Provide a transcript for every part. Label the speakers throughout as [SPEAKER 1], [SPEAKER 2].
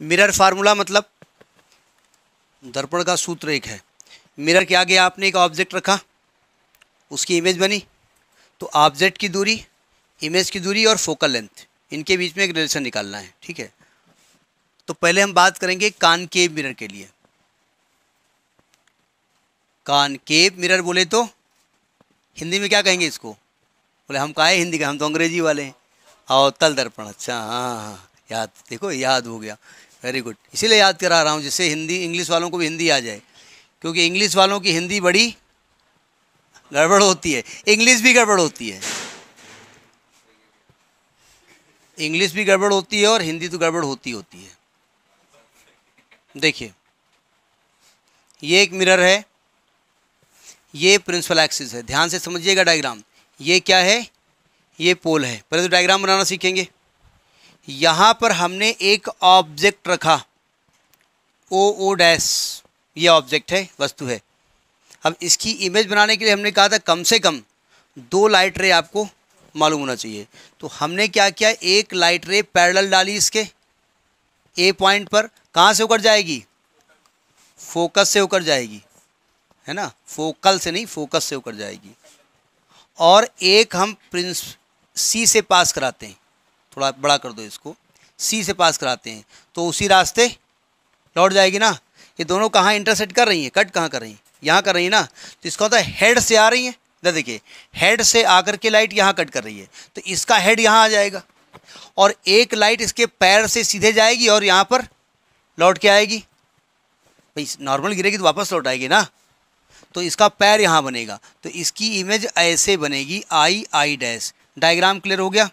[SPEAKER 1] mirror formula मतलब दर्पण का सूत्र एक है मिरर के आगे आपने एक ऑब्जेक्ट रखा उसकी इमेज बनी तो ऑब्जेक्ट की दूरी इमेज की दूरी और फोकल लेंथ इनके बीच में एक रिलेशन निकालना है ठीक है तो पहले हम बात करेंगे कानकेव मिरर के लिए कानकेव मिरर बोले तो हिंदी में क्या कहेंगे इसको बोले हम कहा हिंदी का हम तो अंग्रेजी वाले हैं और तल दर्पण अच्छा हाँ, हाँ हाँ याद देखो याद हो गया वेरी गुड इसीलिए याद करा रहा हूँ जिससे हिंदी इंग्लिश वालों को भी हिंदी आ जाए क्योंकि इंग्लिश वालों की हिंदी बड़ी गड़बड़ होती है इंग्लिश भी गड़बड़ होती है इंग्लिश भी गड़बड़ होती है और हिंदी तो गड़बड़ होती होती है देखिए ये एक मिरर है ये प्रिंसिपल एक्सिस है ध्यान से समझिएगा डायग्राम ये क्या है ये पोल है पहले तो डायग्राम बनाना सीखेंगे यहाँ पर हमने एक ऑब्जेक्ट रखा ओ ओ डैस ये ऑब्जेक्ट है वस्तु है अब इसकी इमेज बनाने के लिए हमने कहा था कम से कम दो लाइट रे आपको मालूम होना चाहिए तो हमने क्या किया एक लाइट रे पैरल डाली इसके ए पॉइंट पर कहाँ से उकर जाएगी फोकस से उकर जाएगी है ना फोकल से नहीं फोकस से उकर जाएगी और एक हम प्रिंस सी से पास कराते हैं थोड़ा बड़ा कर दो इसको सी से पास कराते हैं तो उसी रास्ते लौट जाएगी ना ये दोनों कहाँ इंटरसेट कर रही हैं कट कहाँ कर रही हैं यहाँ कर रही हैं ना तो इसका होता है हेड से आ रही हैं ना देखिए हेड से आकर के लाइट यहाँ कट कर रही है तो इसका हेड यहाँ आ जाएगा और एक लाइट इसके पैर से सीधे जाएगी और यहाँ पर लौट के आएगी भाई नॉर्मल गिरेगी तो वापस लौट आएगी ना तो इसका पैर यहाँ बनेगा तो इसकी इमेज ऐसे बनेगी I I dash diagram clear हो गया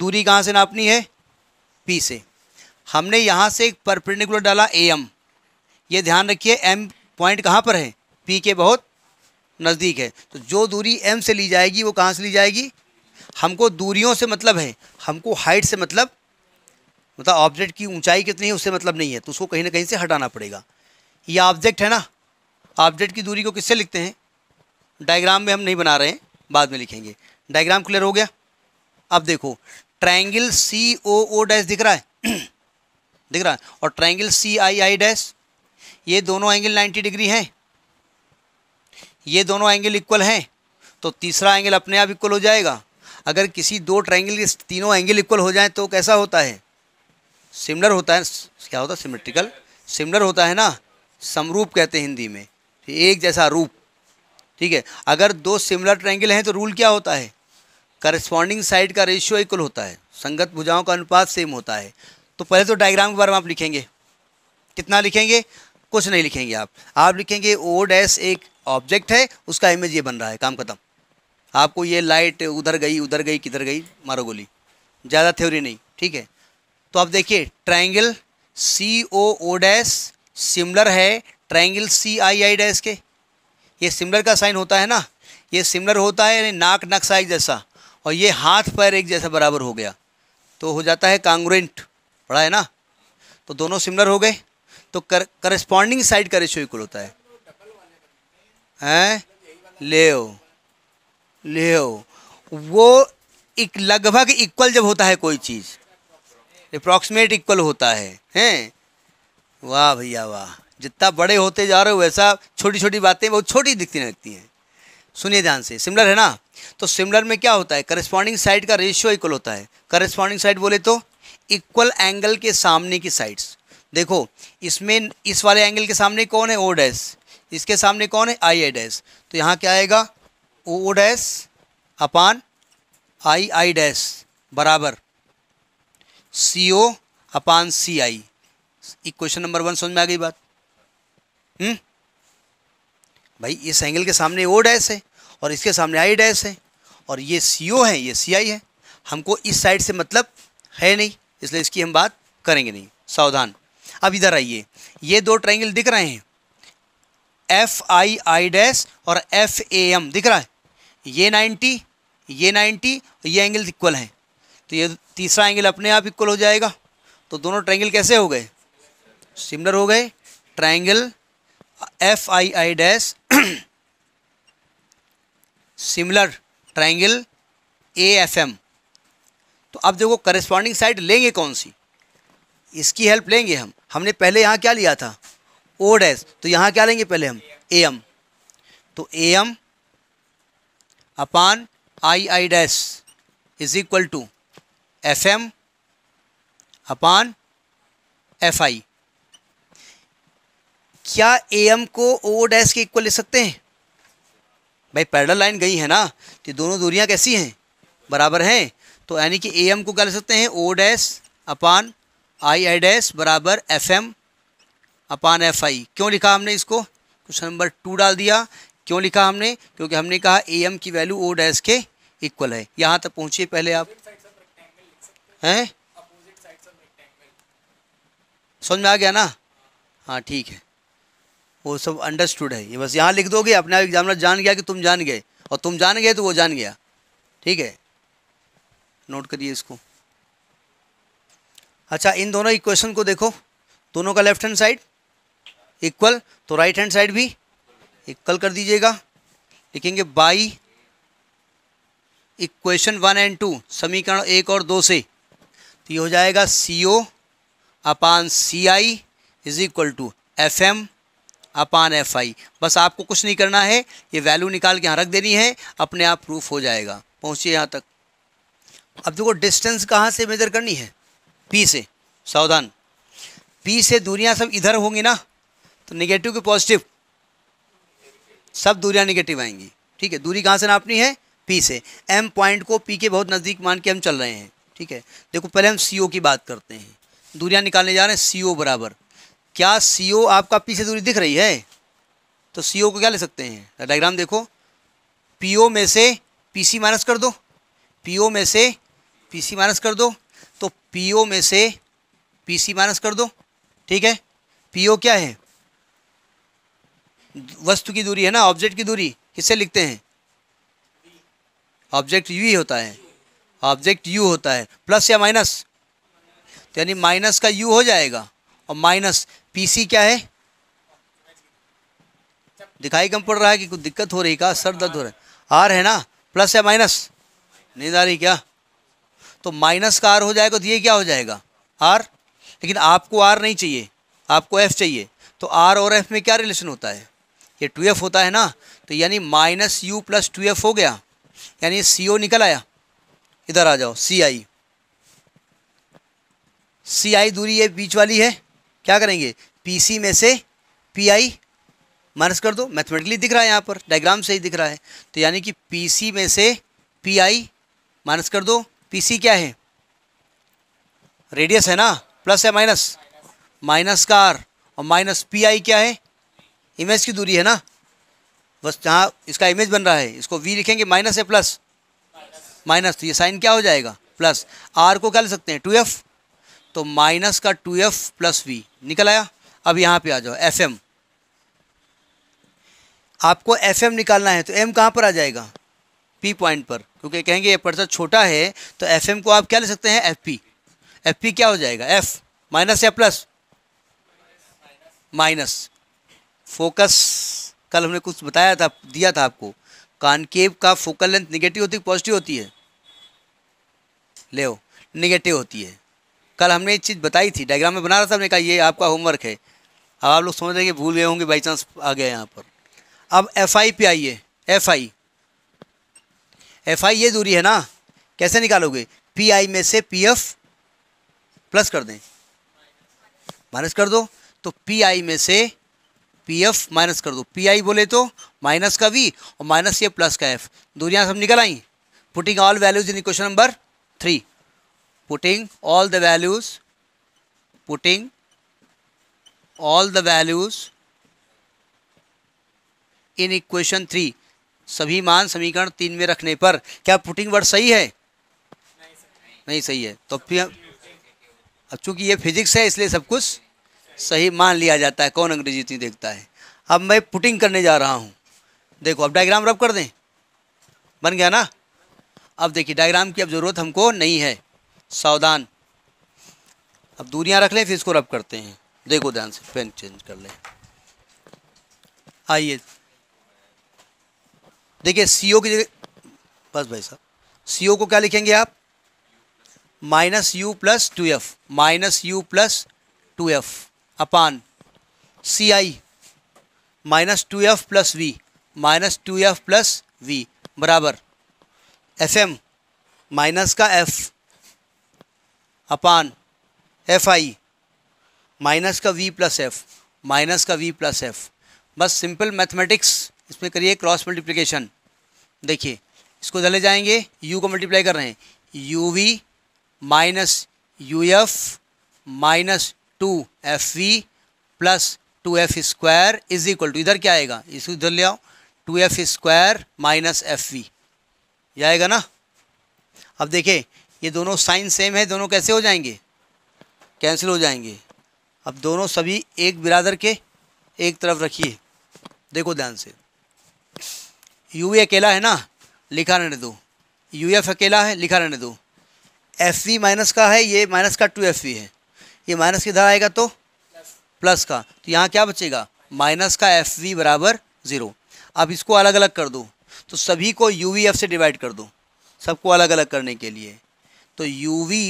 [SPEAKER 1] दूरी कहाँ से नापनी है पी से हमने यहाँ से एक परपेंडिकुलर डाला ए एम ये ध्यान रखिए एम पॉइंट कहाँ पर है पी के बहुत नज़दीक है तो जो दूरी एम से ली जाएगी वो कहाँ से ली जाएगी हमको दूरियों से मतलब है हमको हाइट से मतलब मतलब ऑब्जेक्ट की ऊंचाई कितनी है उससे मतलब नहीं है तो उसको कहीं ना कहीं से हटाना पड़ेगा ये ऑब्जेक्ट है ना ऑब्जेक्ट की दूरी को किससे लिखते हैं डायग्राम में हम नहीं बना रहे हैं बाद में लिखेंगे डायग्राम क्लियर हो गया अब देखो triangle C O O dash दिख रहा है दिख रहा है और triangle C I I dash ये दोनों एंगल 90 डिग्री हैं ये दोनों एंगल इक्वल हैं तो तीसरा एंगल अपने आप इक्वल हो जाएगा अगर किसी दो ट्राइंगल के तीनों एंगल इक्वल हो जाए तो कैसा होता है सिमिलर होता है क्या होता है सिमेट्रिकल सिमिलर होता है ना समरूप कहते हैं हिंदी में एक जैसा रूप ठीक है अगर दो सिमिलर ट्राइंगल हैं तो रूल क्या होता है करस्पॉन्डिंग साइड का रेशियो इक्वल होता है संगत भुजाओं का अनुपात सेम होता है तो पहले तो डायग्राम के बारे में आप लिखेंगे कितना लिखेंगे कुछ नहीं लिखेंगे आप आप लिखेंगे ओ डैस एक ऑब्जेक्ट है उसका इमेज ये बन रहा है काम खत्म आपको ये लाइट उधर गई उधर गई किधर गई मारो गोली ज़्यादा थ्योरी नहीं ठीक है तो आप देखिए triangle C O O dash similar है triangle C I I dash के ये सिमिलर का साइन होता है ना ये सिमिलर होता है नाक नक्शा एक जैसा और ये हाथ पैर एक जैसा बराबर हो गया तो हो जाता है कांग्रेंट पढ़ा है ना तो दोनों सिमिलर हो गए तो कर करस्पॉन्डिंग साइड का रेशो इक्वल होता है हैं ले ले वो एक लगभग इक्वल जब होता है कोई चीज़ अप्रॉक्सीमेट इक्वल होता है हैं वाह भैया वाह जितना बड़े होते जा रहे हो वैसा छोटी छोटी बातें बहुत छोटी दिखती लगती हैं सुनिए ध्यान से सिमिलर है ना तो सिमिलर में क्या होता है करस्पॉन्डिंग साइड का रेशियो इक्वल होता है करस्पॉन्डिंग साइड बोले तो इक्वल एंगल के सामने की साइड्स देखो इसमें इस वाले एंगल के सामने कौन है ओ डैस इसके सामने कौन है आई ए डैस तो यहाँ क्या आएगा ओ dash upon I I dash बराबर C O upon C I question number one समझ में आ गई बात हम्म भाई इस एंगल के सामने ओ डैस है और इसके सामने आई डैश है और ये सी ओ है ये सी आई है हमको इस साइड से मतलब है नहीं इसलिए इसकी हम बात करेंगे नहीं सावधान अब इधर आइए ये दो ट्राइंगल दिख रहे हैं एफ आई आई डैश और एफ ए एम दिख रहा है ये 90 ये 90 और ये एंगल इक्वल हैं तो ये तीसरा एंगल अपने आप इक्वल हो जाएगा तो दोनों ट्राइंगल कैसे हो गए सिमिलर हो गए triangle F I I dash similar triangle A F M तो अब देखो करस्पॉन्डिंग साइड लेंगे कौन सी इसकी हेल्प लेंगे हम हमने पहले यहाँ क्या लिया था ओ डैस तो यहाँ क्या लेंगे पहले हम ए एम तो A M upon I I dash is equal to F M upon F I क्या ए एम को ओ डैस के इक्वल ले सकते हैं भाई पैडल लाइन गई है ना तो दोनों दूरियाँ कैसी हैं बराबर हैं तो यानी कि ए एम को क्या ले सकते हैं O dash upon I I dash बराबर F M upon F I क्यों लिखा हमने इसको क्वेश्चन नंबर टू डाल दिया क्यों लिखा हमने क्योंकि हमने कहा ए एम की वैल्यू ओ डैस के इक्वल है यहाँ तक पहुँचिए पहले आप हैं समझ में आ गया ना हाँ ठीक है वो सब अंडरस्टूड है ये बस यहाँ लिख दोगे अपने आप एग्जामिनर जान गया कि तुम जान गए और तुम जान गए तो वो जान गया ठीक है नोट करिए इसको अच्छा इन दोनों इक्वेशन को देखो दोनों का लेफ्ट हैंड साइड इक्वल तो राइट हैंड साइड भी इक्वल कर दीजिएगा लिखेंगे by equation one and two समीकरण एक और दो से तो ये हो जाएगा C O upon C I is equal to F M upon F I बस आपको कुछ नहीं करना है ये वैल्यू निकाल के यहाँ रख देनी है अपने आप प्रूफ हो जाएगा पहुँचिए यहाँ तक अब देखो डिस्टेंस कहाँ से मेजर करनी है पी से सावधान पी से दूरियाँ सब इधर होंगी ना तो निगेटिव की पॉजिटिव सब दूरियाँ निगेटिव आएंगी ठीक है दूरी कहाँ से नापनी है पी से एम पॉइंट को पी के बहुत नज़दीक मान के हम चल रहे हैं ठीक है देखो पहले हम सी की बात करते हैं दूरियाँ निकालने जा रहे हैं सी बराबर क्या सी ओ आपका पी से दूरी दिख रही है तो सी ओ को क्या ले सकते हैं डायग्राम तो देखो पी ओ में से पी सी माइनस कर दो पी ओ में से पी सी माइनस कर दो तो पी ओ में से पी सी माइनस कर दो ठीक है पी ओ क्या है वस्तु की दूरी है ना ऑब्जेक्ट की दूरी किससे लिखते हैं ऑब्जेक्ट यू ही होता है ऑब्जेक्ट यू होता है प्लस या माइनस तो यानी माइनस का यू हो जाएगा और माइनस पीसी क्या है दिखाई कम पड़ रहा है कि कुछ दिक्कत हो रही का सर दर्द हो रहा है आर है ना प्लस है माइनस नींद आ रही क्या तो माइनस का आर हो जाएगा तो ये क्या हो जाएगा आर लेकिन आपको आर नहीं चाहिए आपको एफ चाहिए तो आर और एफ में क्या रिलेशन होता है ये टू एफ होता है ना तो यानी minus u plus two f हो गया यानी सी ओ निकल आया इधर आ जाओ सी आई सी आई दूरी ये बीच वाली है क्या करेंगे पीसी में से पी आई माइनस कर दो मैथमेटिकली दिख रहा है यहाँ पर डायग्राम से ही दिख रहा है तो यानी कि पीसी में से पी आई माइनस कर दो पीसी क्या है रेडियस है ना प्लस है माइनस माइनस का आर और माइनस आई क्या है इमेज की दूरी है ना बस जहाँ इसका इमेज बन रहा है इसको वी लिखेंगे माइनस है प्लस माइनस तो ये साइन क्या हो जाएगा प्लस आर को क्या ले सकते हैं टू एफ तो माइनस का टू एफ प्लस वी निकल आया अब यहाँ पे आ जाओ एफ एम आपको एफ एम निकालना है तो एम कहाँ पर आ जाएगा पी पॉइंट पर क्योंकि कहेंगे ये पर्चा छोटा है तो एफ एम को आप क्या ले सकते हैं एफ पी एफ पी क्या हो जाएगा एफ माइनस या प्लस माइनस फोकस कल हमने कुछ बताया था दिया था आपको कानकेव का फोकल लेंथ निगेटिव होती है पॉजिटिव होती है ले निगेटिव होती है कल हमने एक चीज़ बताई थी डायग्राम में बना रहा था हमने कहा ये आपका होमवर्क है अब आप लोग समझ रहे हैं कि भूल गए होंगे बाई चांस आ गया यहाँ पर अब एफ आई पे आइए एफ आई एफ आई ये दूरी है ना कैसे निकालोगे पी आई में से पी एफ प्लस कर दें माइनस कर दो तो पी आई में से पी एफ माइनस कर दो पी आई बोले तो माइनस का वी और माइनस ये प्लस का एफ दूरियाँ सब निकल आई putting all values in question number three putting all the values putting all the values in equation three सभी मान समीकरण तीन में रखने पर क्या पुटिंग वर्ड सही है नहीं सही, नहीं सही है तो फिर अब चूंकि ये फिजिक्स है इसलिए सब कुछ सही मान लिया जाता है कौन अंग्रेजी इतनी देखता है अब मैं पुटिंग करने जा रहा हूँ देखो अब डायग्राम रब कर दें बन गया ना अब देखिए डायग्राम की अब ज़रूरत हमको नहीं है सावधान अब दूरियां रख लें फिर इसको रब करते हैं देखो ध्यान से पेन चेंज कर लें आइए देखिए सी ओ की जगह बस भाई साहब सी ओ को क्या लिखेंगे आप minus u plus two f minus u plus two f upon C i minus two f plus v minus two f plus v बराबर एफ एम माइनस का f upon F i minus का v plus f minus का v plus f बस simple mathematics इसमें करिए cross multiplication देखिए इसको चले जाएंगे यू को मल्टीप्लाई कर रहे हैं u v minus u f minus two f v plus two f square is equal to इधर क्या आएगा इसको इधर ले आओ two f square minus f v ये आएगा ना अब देखिए ये दोनों साइन सेम है दोनों कैसे हो जाएंगे कैंसिल हो जाएंगे अब दोनों सभी एक बिरादर के एक तरफ रखिए देखो ध्यान से यू ए अकेला है ना लिखा रहने दो यू एफ अकेला है लिखा रहने दो एफ वी माइनस का है ये माइनस का टू एफ वी है ये माइनस की धारा आएगा तो प्लस का तो यहाँ क्या बचेगा माइनस का एफ वी बराबर ज़ीरो अब इसको अलग अलग कर दो तो सभी को यू वी एफ से डिवाइड कर दो सबको अलग अलग करने के लिए तो यू वी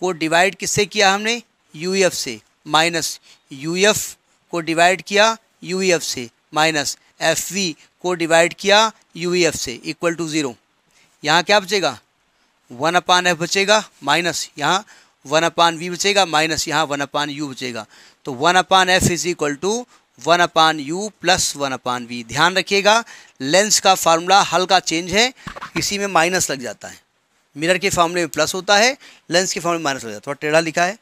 [SPEAKER 1] को डिवाइड किससे किया हमने यू एफ से माइनस यू एफ को डिवाइड किया यू एफ से माइनस एफ वी को डिवाइड किया यू एफ से इक्वल टू ज़ीरो यहाँ क्या बचेगा वन अपान एफ बचेगा माइनस यहाँ वन अपान वी बचेगा माइनस यहाँ वन अपान यू बचेगा तो one upon f is equal to one upon u plus one upon v ध्यान रखिएगा लेंस का फार्मूला हल्का चेंज है इसी में माइनस लग जाता है मिरर के फॉर्मले में प्लस होता है लेंस के फॉर्मले में माइनस हो जाता है थोड़ा टेढ़ा लिखा है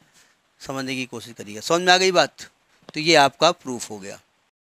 [SPEAKER 1] समझने की कोशिश करिएगा समझ में आ गई बात तो ये आपका प्रूफ हो गया